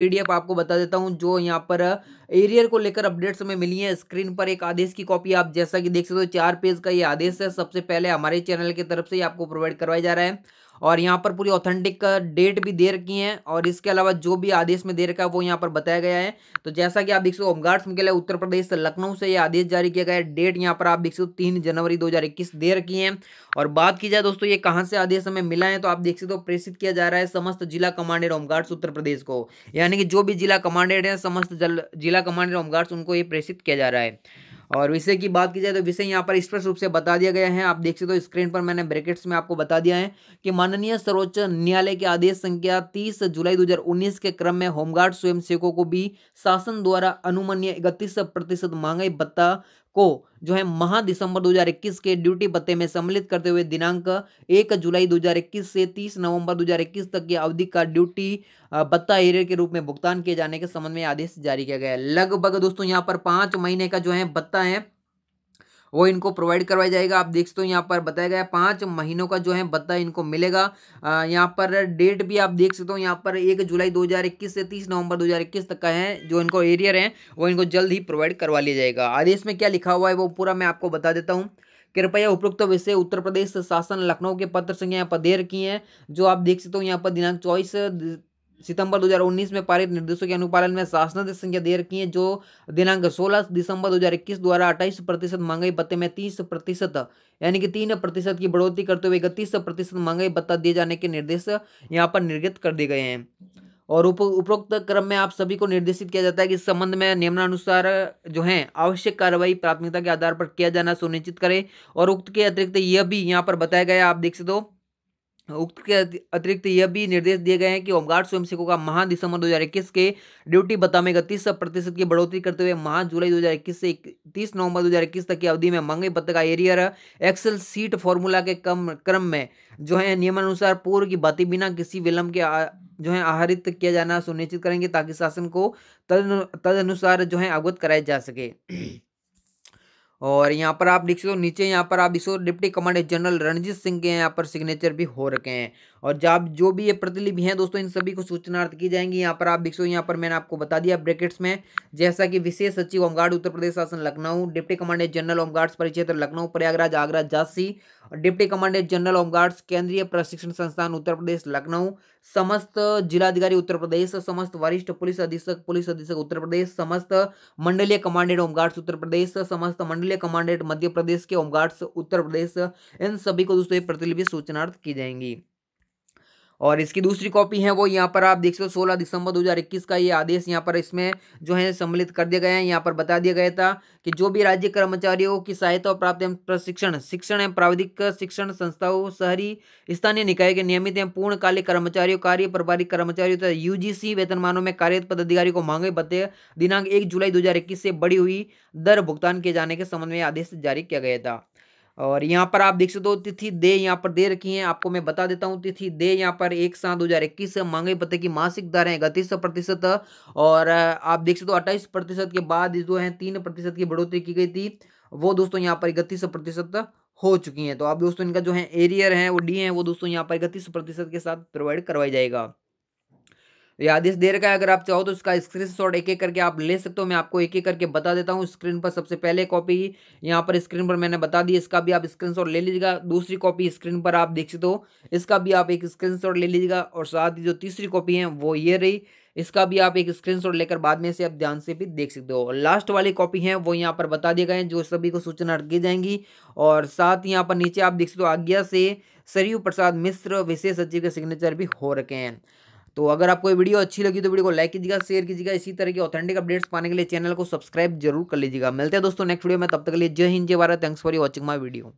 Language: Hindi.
पीडीएफ आपको बता देता हूं जो यहाँ पर एरियर को लेकर अपडेट्स हमें मिली है स्क्रीन पर एक आदेश की कॉपी आप जैसा कि देख सकते हो चार पेज का ये आदेश है सबसे पहले हमारे चैनल की तरफ से आपको प्रोवाइड करवाया जा रहा है और यहाँ पर पूरी ऑथेंटिक डेट भी दे रखी है और इसके अलावा जो भी आदेश में दे रखा है वो यहाँ पर बताया गया है तो जैसा कि आप देख सकते होमगार्ड्स लिए उत्तर प्रदेश लखनऊ से ये आदेश जारी किया गया है डेट यहाँ पर आप देख सकते हो तीन जनवरी दो दे रखी है और बात की जाए दोस्तों ये कहाँ से आदेश हमें मिला है तो आप देख सकते हो प्रेषित किया जा रहा है समस्त जिला कमांडेड होमगार्ड्स उत्तर प्रदेश को यानी कि जो भी जिला कमांडेड है समस्त जिला कमांडेड होमगार्ड्स उनको ये प्रेषित किया जा रहा है और विषय की बात की जाए तो विषय यहाँ पर स्पष्ट रूप से बता दिया गया है आप देख सकते हो तो स्क्रीन पर मैंने ब्रैकेट्स में आपको बता दिया है कि माननीय सर्वोच्च न्यायालय के आदेश संख्या 30 जुलाई 2019 के क्रम में होमगार्ड स्वयंसेवकों को भी शासन द्वारा अनुमन्य इकतीस प्रतिशत महंगाई भत्ता को जो है महा दिसंबर 2021 के ड्यूटी पत्ते में सम्मिलित करते हुए दिनांक 1 जुलाई 2021 से 30 नवंबर 2021 तक की अवधि का ड्यूटी बत्ता एरियर के रूप में भुगतान किए जाने के संबंध में आदेश जारी किया गया है लगभग दोस्तों यहां पर पांच महीने का जो है बत्ता है वो इनको प्रोवाइड करवाया जाएगा आप देख सकते हो यहाँ पर बताया गया पाँच महीनों का जो है भत्ता इनको मिलेगा यहाँ पर डेट भी आप देख सकते हो यहाँ पर एक जुलाई 2021 से 30 नवंबर 2021 तक का है जो इनको एरियर है वो इनको जल्द ही प्रोवाइड करवा लिया जाएगा आदेश में क्या लिखा हुआ है वो पूरा मैं आपको बता देता हूँ कृपया उपयुक्त विषय उत्तर प्रदेश शासन लखनऊ के पत्र संख्या यहाँ पर देर की है जो आप देख सकते हो यहाँ पर दिनांक चौबीस सितंबर 2019 में पारित निर्देशों के अनुपालन में शासनादेश संख्या दे रखी है जो दिनांक 16 दिसंबर 2021 द्वारा 28 प्रतिशत महंगाई भत्ते में 30 प्रतिशत यानी कि तीन प्रतिशत की बढ़ोतरी करते हुए इकतीस प्रतिशत महंगाई भत्ता दिए जाने के निर्देश यहाँ पर निर्गत कर दिए गए हैं और उप उपरोक्त क्रम में आप सभी को निर्देशित किया जाता है कि इस संबंध में नियमानुसार जो है आवश्यक कार्रवाई प्राथमिकता के आधार पर किया जाना सुनिश्चित करें और उक्त के अतिरिक्त यह भी यहाँ पर बताया गया आप देख सकते हो उक्त के अतिरिक्त यह भी निर्देश दिए गए हैं कि होमगार्ड स्वयंसेवकों का माह दिसंबर 2021 के ड्यूटी बता में इकतीस प्रतिशत की बढ़ोतरी करते हुए माह जुलाई 2021 से 30 नवंबर 2021 तक की अवधि में मंगई पत्र का एरियर एक्सेल सीट फॉर्मूला के कम क्रम में जो है नियमानुसार पूर्व की भांति बिना किसी विलंब के आ, जो है आहरित किया जाना सुनिश्चित करेंगे ताकि शासन को तद तदनुसार जो है अवगत कराया जा सके और यहाँ पर आप देख सकते हो नीचे यहाँ पर आप इसको deputy commander general Ranjit Singh के यहाँ पर सिग्नेचर भी हो रखे हैं और जब जो भी ये प्रतिलिपि हैं दोस्तों इन सभी को सूचनार्थ की जाएंगी यहाँ पर आप देख हो यहाँ पर मैंने आपको बता दिया ब्रैकेट्स में जैसा कि विशेष सचिव होमगार्ड उत्तर प्रदेश शासन Lucknow deputy commandant general home guards परिक्षेत्र लखनऊ प्रयागराज आगरा और डिप्टी कमांडेंट जनरल होमगार्ड्स केंद्रीय प्रशिक्षण संस्थान उत्तर प्रदेश लखनऊ समस्त जिलाधिकारी उत्तर प्रदेश समस्त वरिष्ठ पुलिस अधीक्षक पुलिस अधीक्षक उत्तर प्रदेश समस्त मंडलीय कमांडेंट होमगार्ड्स उत्तर प्रदेश समस्त मंडलीय तुल्य कमांडेंट मध्य प्रदेश के होमगार्ड्स उत्तर प्रदेश इन सभी को दोस्तों प्रतिलिपि सूचनार्थ की जाएंगी और इसकी दूसरी कॉपी है वो यहाँ पर आप देख सकते हो सोलह दिसंबर 2021 का ये आदेश यहाँ पर इसमें जो है सम्मिलित कर दिया गया है यहाँ पर बता दिया गया था कि जो भी राज्य कर्मचारियों की सहायता और प्राप्त एवं प्रशिक्षण शिक्षण एवं प्राविधिक शिक्षण संस्थाओं शहरी स्थानीय निकाय के नियमित एवं पूर्णकालिक कर्मचारियों कार्य प्रभारी कर्मचारियों तथा यू वेतनमानों में कार्यरत पदाधिकारी को मांगे बते दिनांक एक जुलाई दो से बढ़ी हुई दर भुगतान किए जाने के संबंध में आदेश जारी किया गया था और यहाँ पर आप देख सकते हो तिथि दे यहाँ पर दे रखी है आपको मैं बता देता हूँ तिथि दे यहाँ पर एक सात दो हज़ार इक्कीस मांगे पत्र की मासिक दर है इकतीस प्रतिशत और आप देख सकते हो अट्ठाईस प्रतिशत के बाद जो है तीन प्रतिशत की बढ़ोतरी की गई थी वो दोस्तों यहाँ पर इकतीस प्रतिशत हो चुकी है तो आप दोस्तों इनका जो है एरियर है वो डी है वो दोस्तों यहाँ पर इकतीस प्रतिशत के साथ प्रोवाइड करवाया जाएगा ये आदेश दे रखा है अगर आप चाहो तो इसका स्क्रीन एक एक करके आप ले सकते हो मैं आपको एक एक करके बता देता हूँ स्क्रीन पर सबसे पहले कॉपी यहाँ पर स्क्रीन पर मैंने बता दी इसका भी आप स्क्रीन ले लीजिएगा दूसरी कॉपी स्क्रीन पर आप देख सकते हो इसका भी आप एक स्क्रीन ले लीजिएगा और साथ ही जो तीसरी कॉपी है वो ये रही इसका भी आप एक शॉट लेकर बाद में से आप ध्यान से भी देख सकते हो लास्ट वाली कॉपी है वो यहाँ पर बता दिए गए हैं जो सभी को सूचना रखी जाएंगी और साथ यहाँ पर नीचे आप देख सकते हो आज्ञा से सरयू प्रसाद मिश्र विशेष सचिव के सिग्नेचर भी हो रखे हैं तो अगर आपको ये वीडियो अच्छी लगी तो वीडियो को लाइक कीजिएगा शेयर कीजिएगा इसी तरह के ऑथेंटिक अपडेट्स पाने के लिए चैनल को सब्सक्राइब जरूर कर लीजिएगा मिलते हैं दोस्तों नेक्स्ट वीडियो में तब तक के लिए जय हिंद जय Bharat thanks for watching my video